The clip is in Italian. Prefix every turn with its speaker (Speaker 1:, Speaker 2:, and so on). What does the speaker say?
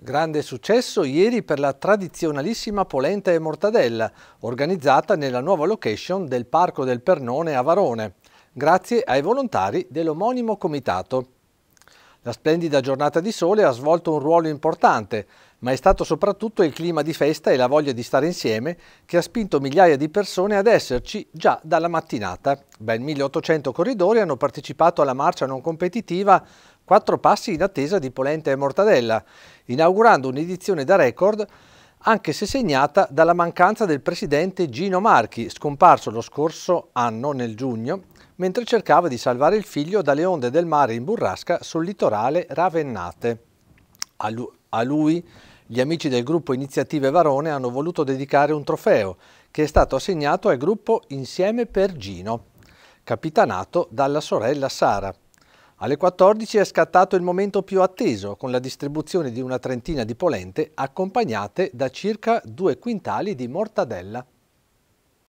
Speaker 1: Grande successo ieri per la tradizionalissima polenta e mortadella, organizzata nella nuova location del Parco del Pernone a Varone, grazie ai volontari dell'omonimo comitato. La splendida giornata di sole ha svolto un ruolo importante, ma è stato soprattutto il clima di festa e la voglia di stare insieme che ha spinto migliaia di persone ad esserci già dalla mattinata. Ben 1800 corridori hanno partecipato alla marcia non competitiva quattro passi in attesa di polenta e mortadella, inaugurando un'edizione da record anche se segnata dalla mancanza del presidente Gino Marchi, scomparso lo scorso anno nel giugno, mentre cercava di salvare il figlio dalle onde del mare in burrasca sul litorale Ravennate. A lui gli amici del gruppo Iniziative Varone hanno voluto dedicare un trofeo che è stato assegnato al gruppo Insieme per Gino, capitanato dalla sorella Sara. Alle 14 è scattato il momento più atteso, con la distribuzione di una trentina di polente accompagnate da circa due quintali di mortadella.